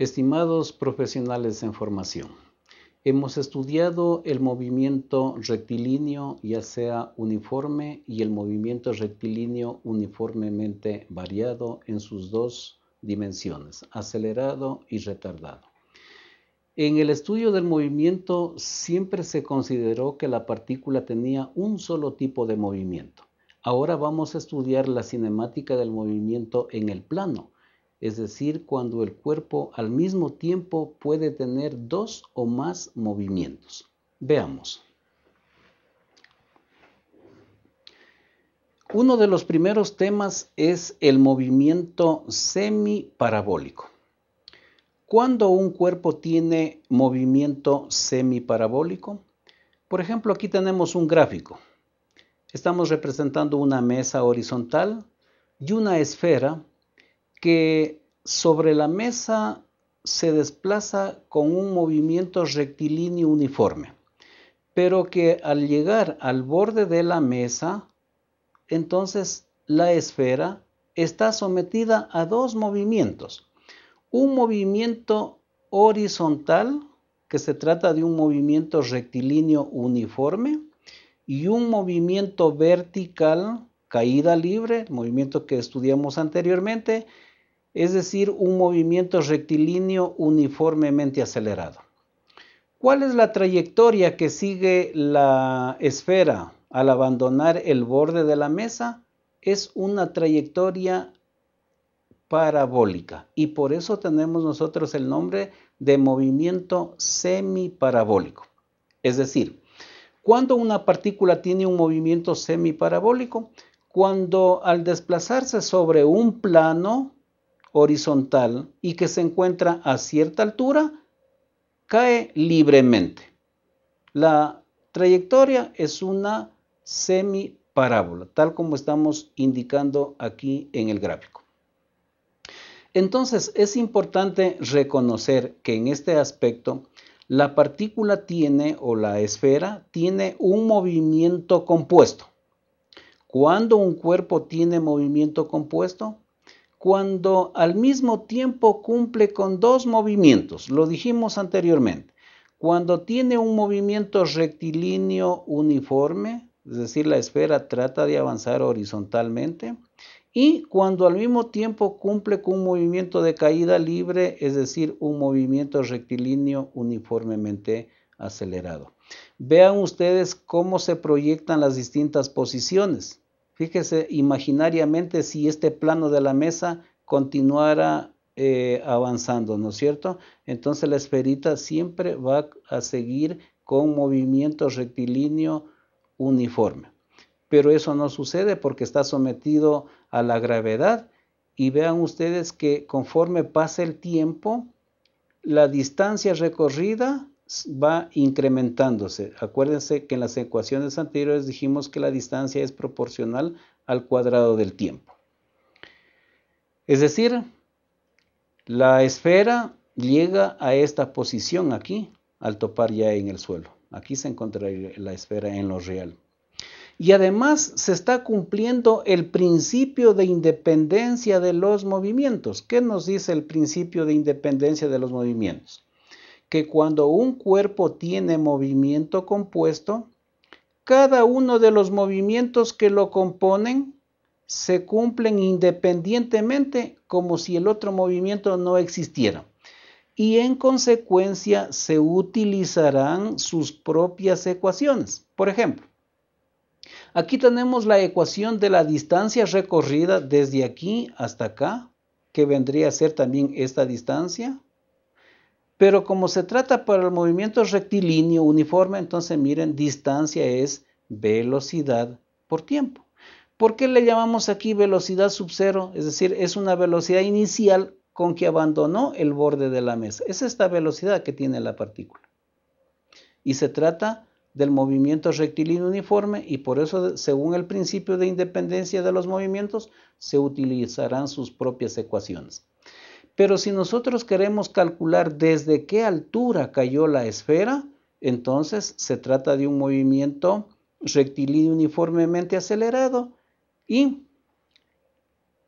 Estimados profesionales en formación, hemos estudiado el movimiento rectilíneo ya sea uniforme y el movimiento rectilíneo uniformemente variado en sus dos dimensiones, acelerado y retardado. En el estudio del movimiento siempre se consideró que la partícula tenía un solo tipo de movimiento. Ahora vamos a estudiar la cinemática del movimiento en el plano es decir, cuando el cuerpo al mismo tiempo puede tener dos o más movimientos. Veamos. Uno de los primeros temas es el movimiento semiparabólico. ¿Cuándo un cuerpo tiene movimiento semiparabólico? Por ejemplo, aquí tenemos un gráfico. Estamos representando una mesa horizontal y una esfera que sobre la mesa se desplaza con un movimiento rectilíneo uniforme, pero que al llegar al borde de la mesa, entonces la esfera está sometida a dos movimientos. Un movimiento horizontal, que se trata de un movimiento rectilíneo uniforme, y un movimiento vertical, caída libre, movimiento que estudiamos anteriormente, es decir, un movimiento rectilíneo uniformemente acelerado. ¿Cuál es la trayectoria que sigue la esfera al abandonar el borde de la mesa? Es una trayectoria parabólica y por eso tenemos nosotros el nombre de movimiento semiparabólico. Es decir, cuando una partícula tiene un movimiento semiparabólico, cuando al desplazarse sobre un plano horizontal y que se encuentra a cierta altura, cae libremente. La trayectoria es una semiparábola, tal como estamos indicando aquí en el gráfico. Entonces, es importante reconocer que en este aspecto, la partícula tiene o la esfera tiene un movimiento compuesto. Cuando un cuerpo tiene movimiento compuesto, cuando al mismo tiempo cumple con dos movimientos, lo dijimos anteriormente, cuando tiene un movimiento rectilíneo uniforme, es decir, la esfera trata de avanzar horizontalmente, y cuando al mismo tiempo cumple con un movimiento de caída libre, es decir, un movimiento rectilíneo uniformemente acelerado. Vean ustedes cómo se proyectan las distintas posiciones. Fíjese imaginariamente si este plano de la mesa continuara eh, avanzando, ¿no es cierto? Entonces la esferita siempre va a seguir con movimiento rectilíneo uniforme. Pero eso no sucede porque está sometido a la gravedad y vean ustedes que conforme pasa el tiempo, la distancia recorrida va incrementándose. Acuérdense que en las ecuaciones anteriores dijimos que la distancia es proporcional al cuadrado del tiempo. Es decir, la esfera llega a esta posición aquí al topar ya en el suelo. Aquí se encuentra la esfera en lo real. Y además se está cumpliendo el principio de independencia de los movimientos. ¿Qué nos dice el principio de independencia de los movimientos? que cuando un cuerpo tiene movimiento compuesto, cada uno de los movimientos que lo componen se cumplen independientemente como si el otro movimiento no existiera y en consecuencia se utilizarán sus propias ecuaciones. Por ejemplo, aquí tenemos la ecuación de la distancia recorrida desde aquí hasta acá, que vendría a ser también esta distancia. Pero como se trata para el movimiento rectilíneo uniforme, entonces miren, distancia es velocidad por tiempo. ¿Por qué le llamamos aquí velocidad sub cero? Es decir, es una velocidad inicial con que abandonó el borde de la mesa. Es esta velocidad que tiene la partícula. Y se trata del movimiento rectilíneo uniforme y por eso, según el principio de independencia de los movimientos, se utilizarán sus propias ecuaciones. Pero si nosotros queremos calcular desde qué altura cayó la esfera, entonces se trata de un movimiento rectilíneo uniformemente acelerado y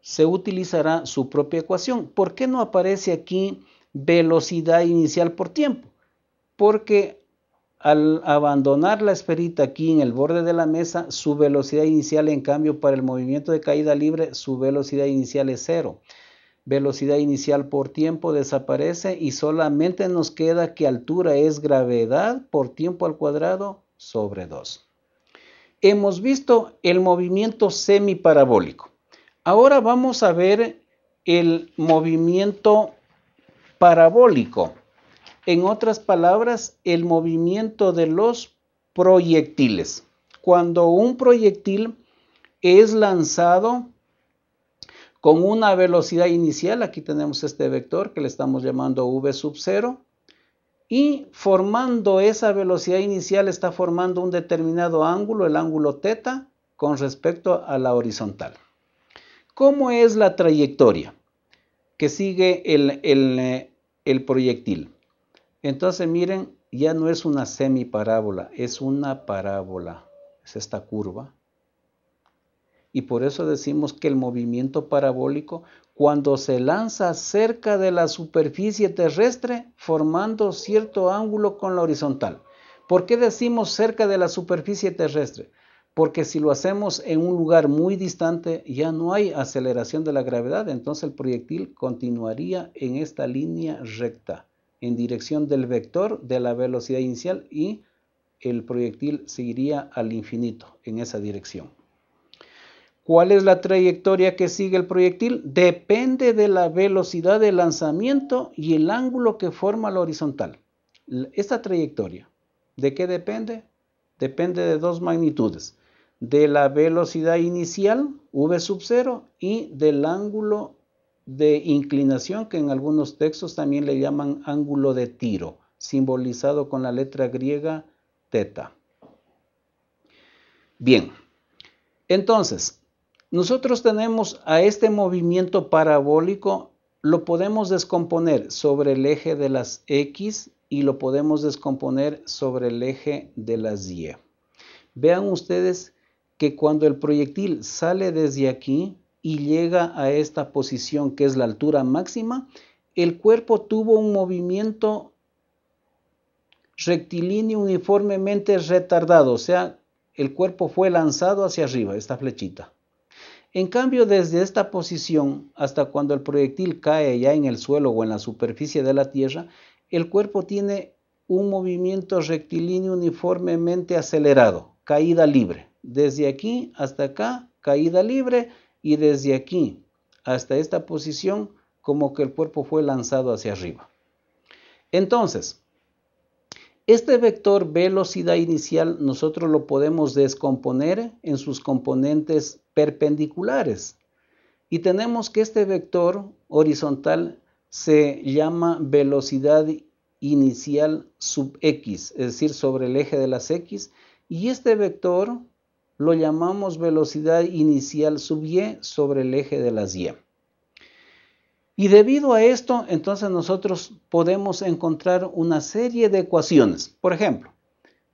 se utilizará su propia ecuación. ¿Por qué no aparece aquí velocidad inicial por tiempo? Porque al abandonar la esferita aquí en el borde de la mesa, su velocidad inicial, en cambio, para el movimiento de caída libre, su velocidad inicial es cero velocidad inicial por tiempo desaparece y solamente nos queda que altura es gravedad por tiempo al cuadrado sobre 2. Hemos visto el movimiento semiparabólico. Ahora vamos a ver el movimiento parabólico. En otras palabras, el movimiento de los proyectiles. Cuando un proyectil es lanzado con una velocidad inicial, aquí tenemos este vector que le estamos llamando v sub 0, y formando esa velocidad inicial está formando un determinado ángulo, el ángulo θ, con respecto a la horizontal. ¿Cómo es la trayectoria que sigue el, el proyectil? Entonces miren, ya no es una semiparábola, es una parábola, es esta curva y por eso decimos que el movimiento parabólico, cuando se lanza cerca de la superficie terrestre, formando cierto ángulo con la horizontal. ¿Por qué decimos cerca de la superficie terrestre? Porque si lo hacemos en un lugar muy distante, ya no hay aceleración de la gravedad, entonces el proyectil continuaría en esta línea recta, en dirección del vector de la velocidad inicial y el proyectil seguiría al infinito en esa dirección. ¿Cuál es la trayectoria que sigue el proyectil? Depende de la velocidad de lanzamiento y el ángulo que forma la horizontal. Esta trayectoria, ¿de qué depende? Depende de dos magnitudes, de la velocidad inicial, v sub 0, y del ángulo de inclinación, que en algunos textos también le llaman ángulo de tiro, simbolizado con la letra griega teta. Bien, entonces, nosotros tenemos a este movimiento parabólico, lo podemos descomponer sobre el eje de las X y lo podemos descomponer sobre el eje de las Y. Vean ustedes que cuando el proyectil sale desde aquí y llega a esta posición que es la altura máxima, el cuerpo tuvo un movimiento rectilíneo uniformemente retardado, o sea, el cuerpo fue lanzado hacia arriba, esta flechita. En cambio, desde esta posición hasta cuando el proyectil cae ya en el suelo o en la superficie de la Tierra, el cuerpo tiene un movimiento rectilíneo uniformemente acelerado, caída libre. Desde aquí hasta acá, caída libre, y desde aquí hasta esta posición, como que el cuerpo fue lanzado hacia arriba. Entonces, este vector velocidad inicial nosotros lo podemos descomponer en sus componentes perpendiculares. Y tenemos que este vector horizontal se llama velocidad inicial sub x, es decir, sobre el eje de las x, y este vector lo llamamos velocidad inicial sub y sobre el eje de las y. Y debido a esto, entonces nosotros podemos encontrar una serie de ecuaciones. Por ejemplo,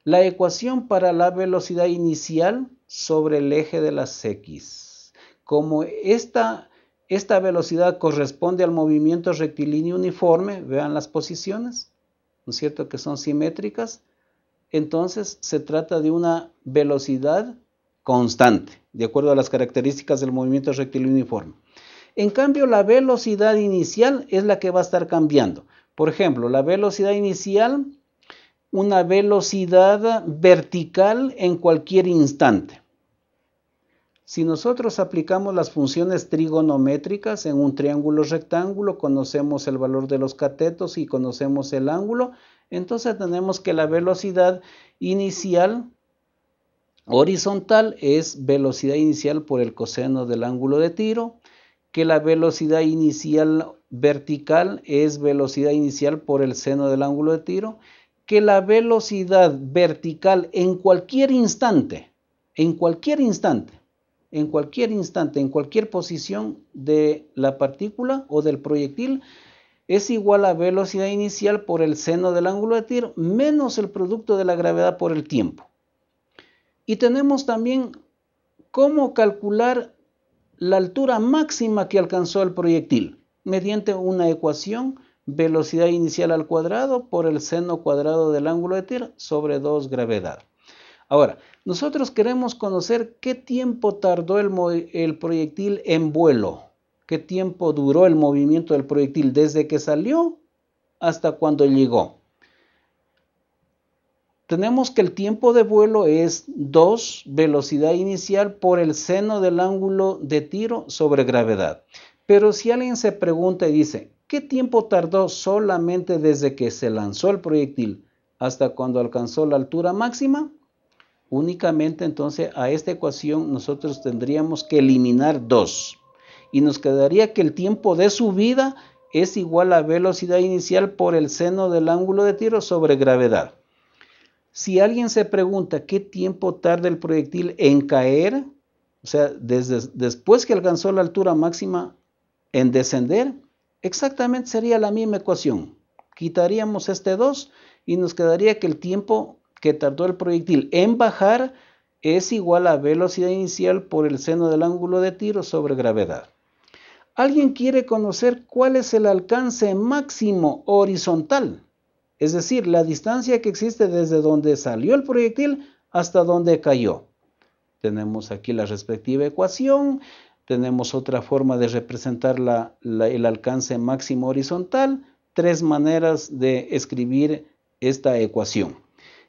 la ecuación para la velocidad inicial sobre el eje de las X. Como esta, esta velocidad corresponde al movimiento rectilíneo uniforme, vean las posiciones, ¿no es cierto? Que son simétricas. Entonces se trata de una velocidad constante, de acuerdo a las características del movimiento rectilíneo uniforme. En cambio, la velocidad inicial es la que va a estar cambiando. Por ejemplo, la velocidad inicial una velocidad vertical en cualquier instante. Si nosotros aplicamos las funciones trigonométricas en un triángulo rectángulo, conocemos el valor de los catetos y conocemos el ángulo, entonces tenemos que la velocidad inicial horizontal es velocidad inicial por el coseno del ángulo de tiro, que la velocidad inicial vertical es velocidad inicial por el seno del ángulo de tiro que la velocidad vertical en cualquier instante, en cualquier instante, en cualquier instante, en cualquier posición de la partícula o del proyectil, es igual a velocidad inicial por el seno del ángulo de tiro menos el producto de la gravedad por el tiempo. Y tenemos también cómo calcular la altura máxima que alcanzó el proyectil mediante una ecuación velocidad inicial al cuadrado por el seno cuadrado del ángulo de tiro sobre 2 gravedad. Ahora, nosotros queremos conocer qué tiempo tardó el, el, proyectil en vuelo, qué tiempo duró el movimiento del proyectil desde que salió hasta cuando llegó. Tenemos que el tiempo de vuelo es 2 velocidad inicial por el seno del ángulo de tiro sobre gravedad. Pero si alguien se pregunta y dice, ¿Qué tiempo tardó solamente desde que se lanzó el proyectil hasta cuando alcanzó la altura máxima? Únicamente entonces a esta ecuación nosotros tendríamos que eliminar 2 y nos quedaría que el tiempo de subida es igual a velocidad inicial por el seno del ángulo de tiro sobre gravedad. Si alguien se pregunta qué tiempo tarda el proyectil en caer, o sea, después que alcanzó la altura máxima en descender, Exactamente sería la misma ecuación. Quitaríamos este 2 y nos quedaría que el tiempo que tardó el proyectil en bajar es igual a velocidad inicial por el seno del ángulo de tiro sobre gravedad. ¿Alguien quiere conocer cuál es el alcance máximo horizontal? Es decir, la distancia que existe desde donde salió el proyectil hasta donde cayó. Tenemos aquí la respectiva ecuación tenemos otra forma de representar el alcance máximo horizontal, tres maneras de escribir esta ecuación.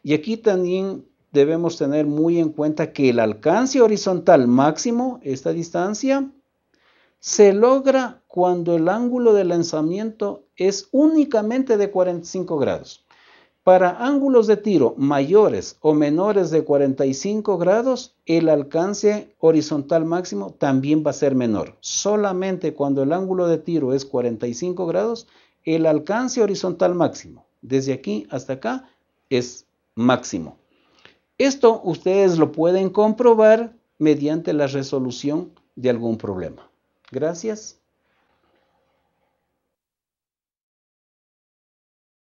Y aquí también debemos tener muy en cuenta que el alcance horizontal máximo, esta distancia, se logra cuando el ángulo de lanzamiento es únicamente de 45 grados. Para ángulos de tiro mayores o menores de 45 grados, el alcance horizontal máximo también va a ser menor. Solamente cuando el ángulo de tiro es 45 grados, el alcance horizontal máximo, desde aquí hasta acá, es máximo. Esto ustedes lo pueden comprobar mediante la resolución de algún problema. Gracias.